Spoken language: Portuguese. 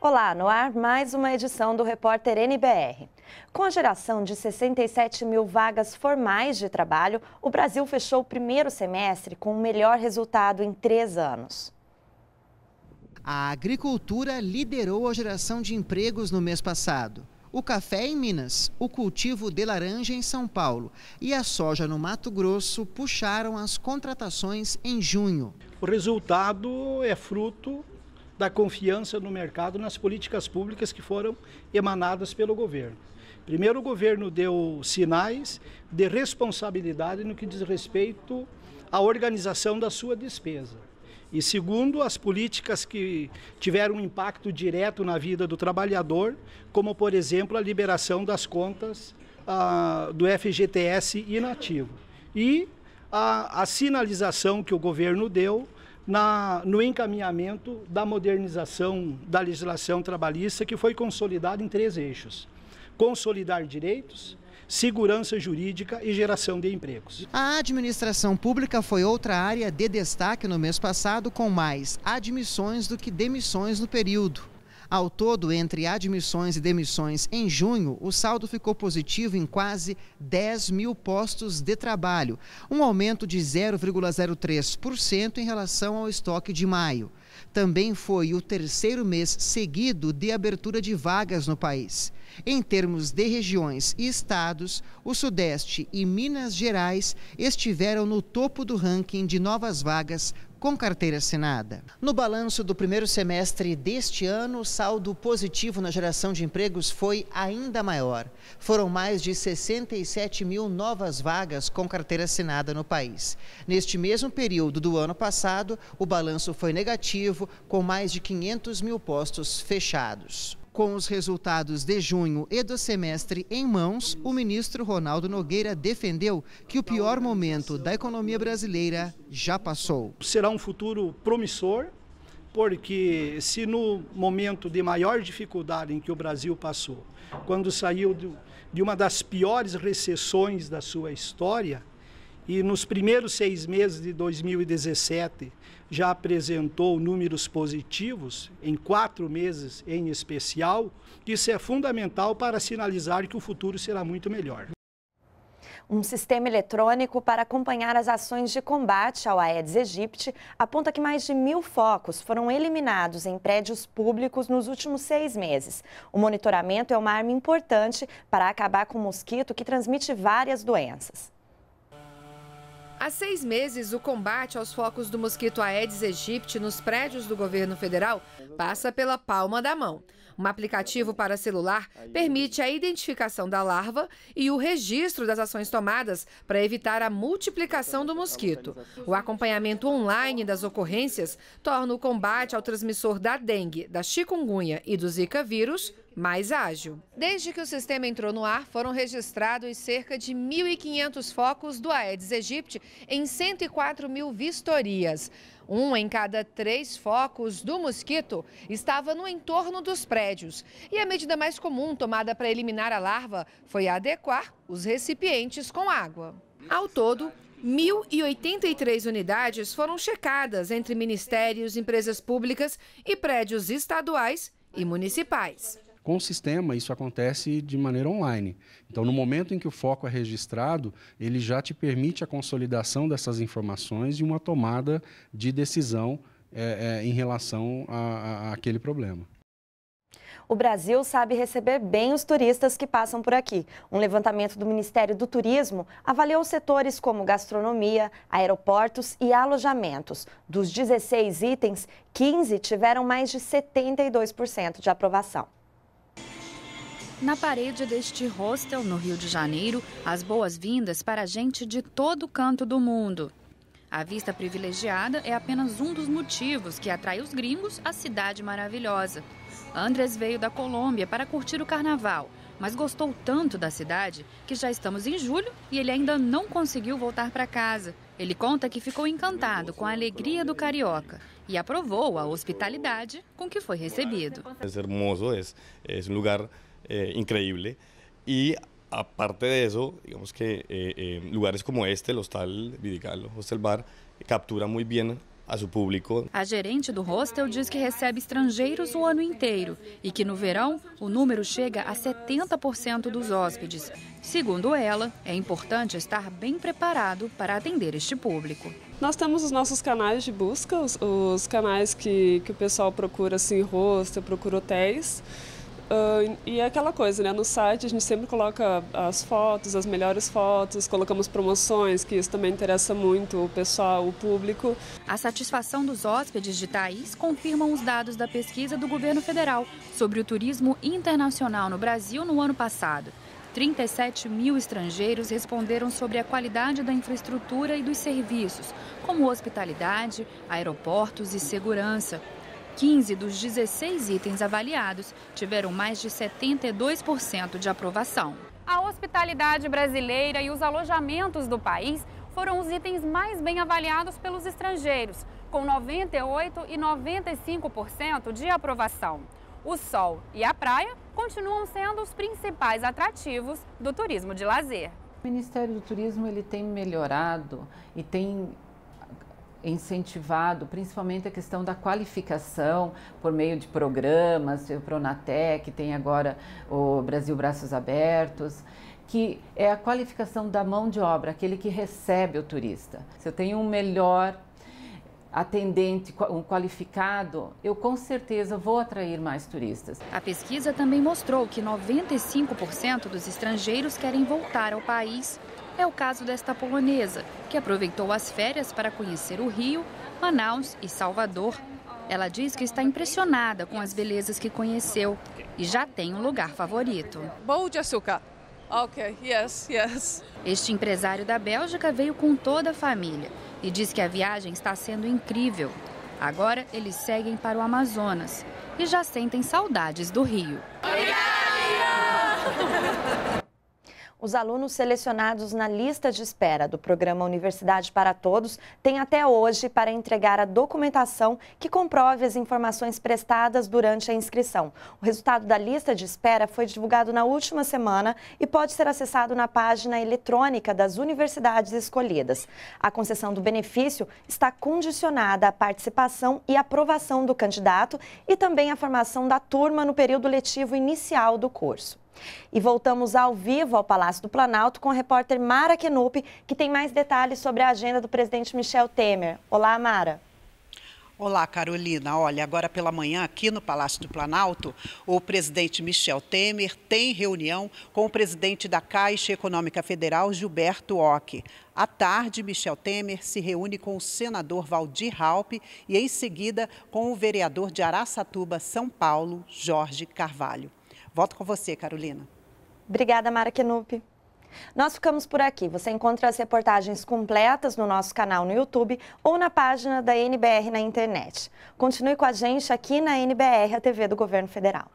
Olá, no ar mais uma edição do Repórter NBR. Com a geração de 67 mil vagas formais de trabalho, o Brasil fechou o primeiro semestre com o melhor resultado em três anos. A agricultura liderou a geração de empregos no mês passado. O café em Minas, o cultivo de laranja em São Paulo e a soja no Mato Grosso puxaram as contratações em junho. O resultado é fruto da confiança no mercado nas políticas públicas que foram emanadas pelo governo. Primeiro, o governo deu sinais de responsabilidade no que diz respeito à organização da sua despesa. E segundo, as políticas que tiveram um impacto direto na vida do trabalhador, como, por exemplo, a liberação das contas ah, do FGTS inativo. E a, a, sinalização que o governo deu na, no encaminhamento da modernização da legislação trabalhista, que foi consolidada em três eixos: consolidar direitos segurança jurídica e geração de empregos. A administração pública foi outra área de destaque no mês passado, com mais admissões do que demissões no período. Ao todo, entre admissões e demissões em junho, o saldo ficou positivo em quase 10 mil postos de trabalho, um aumento de 0,03% em relação ao estoque de maio. Também foi o terceiro mês seguido de abertura de vagas no país. Em termos de regiões e estados, o Sudeste e Minas Gerais estiveram no topo do ranking de novas vagas com carteira assinada. No balanço do primeiro semestre deste ano, o saldo positivo na geração de empregos foi ainda maior. Foram mais de 67 mil novas vagas com carteira assinada no país. Neste mesmo período do ano passado, o balanço foi negativo, com mais de 500 mil postos fechados. Com os resultados de junho e do semestre em mãos, o ministro Ronaldo Nogueira defendeu que o pior momento da economia brasileira já passou. Será um futuro promissor, porque se no momento de maior dificuldade em que o Brasil passou, quando saiu de uma das piores recessões da sua história, e nos primeiros seis meses de 2017 já apresentou números positivos, em quatro meses em especial, isso é fundamental para sinalizar que o futuro será muito melhor. Um sistema eletrônico para acompanhar as ações de combate ao Aedes aegypti aponta que mais de mil focos foram eliminados em prédios públicos nos últimos seis meses. O monitoramento é uma arma importante para acabar com o mosquito que transmite várias doenças. Há seis meses, o combate aos focos do mosquito Aedes aegypti nos prédios do governo federal passa pela palma da mão. Um aplicativo para celular permite a identificação da larva e o registro das ações tomadas para evitar a multiplicação do mosquito. O acompanhamento online das ocorrências torna o combate ao transmissor da dengue, da chikungunya e do zika vírus mais ágil. Desde que o sistema entrou no ar, foram registrados cerca de 1.500 focos do Aedes aegypti em 104 mil vistorias. Um em cada três focos do mosquito estava no entorno dos prédios. E a medida mais comum tomada para eliminar a larva foi adequar os recipientes com água. Ao todo, 1.083 unidades foram checadas entre ministérios, empresas públicas e prédios estaduais e municipais. Com o sistema, isso acontece de maneira online. Então, no momento em que o foco é registrado, ele já te permite a consolidação dessas informações e uma tomada de decisão é, é, em relação a, aquele problema. O Brasil sabe receber bem os turistas que passam por aqui. Um levantamento do Ministério do Turismo avaliou setores como gastronomia, aeroportos e alojamentos. Dos 16 itens, 15 tiveram mais de 72% de aprovação na parede deste hostel no Rio de Janeiro as boas-vindas para gente de todo canto do mundo. A vista privilegiada é apenas um dos motivos que atrai os gringos à cidade maravilhosa. Andres veio da Colômbia para curtir o carnaval, mas gostou tanto da cidade que já estamos em julho e ele ainda não conseguiu voltar para casa. Ele conta que ficou encantado com a alegria do carioca e aprovou a hospitalidade com que foi recebido. É hermoso, é, é um lugar eh, increíble. Y aparte de eso, digamos que eh, eh, lugares como este, el Hostal Vidigal, Hostel Bar, captura muy bien a su público. A gerente do hostel diz que recebe estrangeiros o ano inteiro e que no verão o número chega a 70% dos hóspedes. Segundo ela, é importante estar bem preparado para atender este público. Nós temos os nossos canais de busca, os, os canais que, que o pessoal procura assim, hostel, procura hotéis. Uh, e é aquela coisa, né? No site a gente sempre coloca as fotos, as melhores fotos, colocamos promoções, que isso também interessa muito o pessoal, o público. A satisfação dos hóspedes de Thaís confirmam os dados da pesquisa do governo federal sobre o turismo internacional no Brasil no ano passado. 37 mil estrangeiros responderam sobre a qualidade da infraestrutura e dos serviços, como hospitalidade, aeroportos e segurança. 15 dos 16 itens avaliados tiveram mais de 72% de aprovação. A hospitalidade brasileira e os alojamentos do país foram os itens mais bem avaliados pelos estrangeiros, com 98 e 95% de aprovação. O sol e a praia continuam sendo os principais atrativos do turismo de lazer. O Ministério do Turismo ele tem melhorado e tem incentivado, principalmente a questão da qualificação por meio de programas, o Pronatec, tem agora o Brasil Braços Abertos, que é a qualificação da mão de obra, aquele que recebe o turista. Se eu tenho um melhor atendente, um qualificado, eu com certeza vou atrair mais turistas. A pesquisa também mostrou que 95% dos estrangeiros querem voltar ao país é o caso desta polonesa, que aproveitou as férias para conhecer o Rio, Manaus e Salvador. Ela diz que está impressionada com as belezas que conheceu e já tem um lugar favorito. Bom de açúcar. Ok, yes, yes. Este empresário da Bélgica veio com toda a família e diz que a viagem está sendo incrível. Agora eles seguem para o Amazonas e já sentem saudades do Rio. Obrigada! Os alunos selecionados na lista de espera do programa Universidade para Todos têm até hoje para entregar a documentação que comprove as informações prestadas durante a inscrição. O resultado da lista de espera foi divulgado na última semana e pode ser acessado na página eletrônica das universidades escolhidas. A concessão do benefício está condicionada à participação e aprovação do candidato e também à formação da turma no período letivo inicial do curso. E voltamos ao vivo ao Palácio do Planalto com a repórter Mara Kenup, que tem mais detalhes sobre a agenda do presidente Michel Temer. Olá, Mara. Olá, Carolina. Olha, agora pela manhã, aqui no Palácio do Planalto, o presidente Michel Temer tem reunião com o presidente da Caixa Econômica Federal, Gilberto Ock. À tarde, Michel Temer se reúne com o senador Valdir Raup e, em seguida, com o vereador de Araçatuba, São Paulo, Jorge Carvalho. Volto com você, Carolina. Obrigada, Mara Kenupi. Nós ficamos por aqui. Você encontra as reportagens completas no nosso canal no YouTube ou na página da NBR na internet. Continue com a gente aqui na NBR, a TV do Governo Federal.